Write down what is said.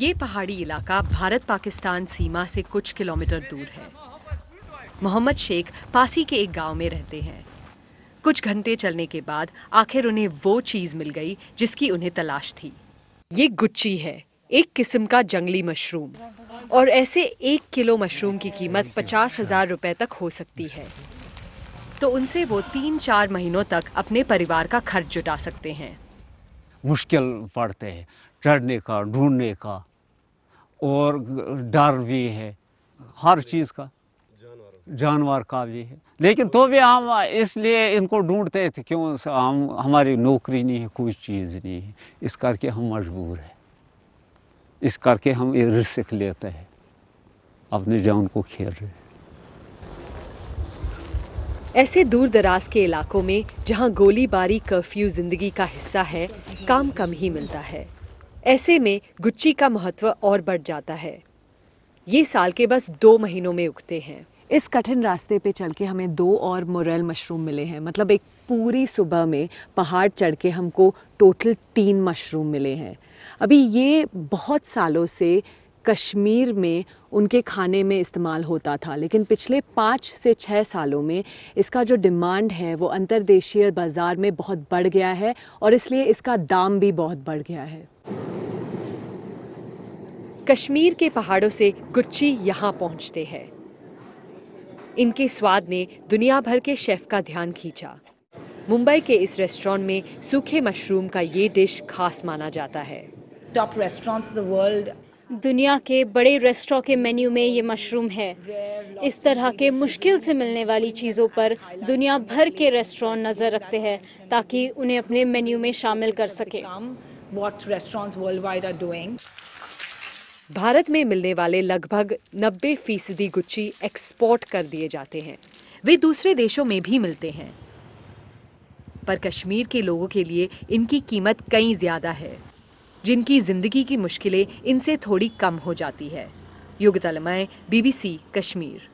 ये पहाड़ी इलाका भारत पाकिस्तान सीमा से कुछ किलोमीटर दूर है मोहम्मद शेख पासी के एक गांव में रहते हैं कुछ घंटे चलने के बाद आखिर उन्हें वो चीज़ मिल गई जिसकी उन्हें तलाश थी ये गुच्ची है एक किस्म का जंगली मशरूम और ऐसे एक किलो मशरूम की कीमत पचास हजार रुपए तक हो सकती है तो उनसे वो तीन चार महीनों तक अपने परिवार का खर्च जुटा सकते हैं मुश्किल पड़ते हैं चढ़ने का ढूंढने का और डर भी है हर चीज़ का जानवर का भी है लेकिन तो भी हम इसलिए इनको ढूंढते थे क्यों हम हमारी नौकरी नहीं है कोई चीज़ नहीं है इस करके हम मजबूर हैं इस करके हम ये रिस्क लेते हैं अपने जान को खेल रहे ऐसे दूर दराज के इलाकों में जहां गोलीबारी कर्फ्यू जिंदगी का हिस्सा है काम कम ही मिलता है ऐसे में गुच्ची का महत्व और बढ़ जाता है ये साल के बस दो महीनों में उगते हैं इस कठिन रास्ते पे चल के हमें दो और मुरैल मशरूम मिले हैं मतलब एक पूरी सुबह में पहाड़ चढ़ के हमको टोटल तीन मशरूम मिले हैं अभी ये बहुत सालों से कश्मीर में उनके खाने में इस्तेमाल होता था लेकिन पिछले पाँच से छः सालों में इसका जो डिमांड है वो अंतर्देशीय बाज़ार में बहुत बढ़ गया है और इसलिए इसका दाम भी बहुत बढ़ गया है कश्मीर के पहाड़ों से गुच्ची यहाँ पहुँचते हैं इनके स्वाद ने दुनिया भर के शेफ का ध्यान खींचा मुंबई के इस रेस्टोरेंट में सूखे मशरूम का ये डिश खास माना जाता है टॉप रेस्टोरेंट्स द वर्ल्ड दुनिया के बड़े रेस्टोरेंट के मेन्यू में ये मशरूम है इस तरह के मुश्किल से मिलने वाली चीज़ों पर दुनिया भर के रेस्टोरेंट नज़र रखते हैं ताकि उन्हें अपने मेन्यू में शामिल कर सकें भारत में मिलने वाले लगभग 90 फीसदी गुच्ची एक्सपोर्ट कर दिए जाते हैं वे दूसरे देशों में भी मिलते हैं पर कश्मीर के लोगों के लिए इनकी कीमत कई ज़्यादा है जिनकी ज़िंदगी की मुश्किलें इनसे थोड़ी कम हो जाती है युग तलमय बीबीसी कश्मीर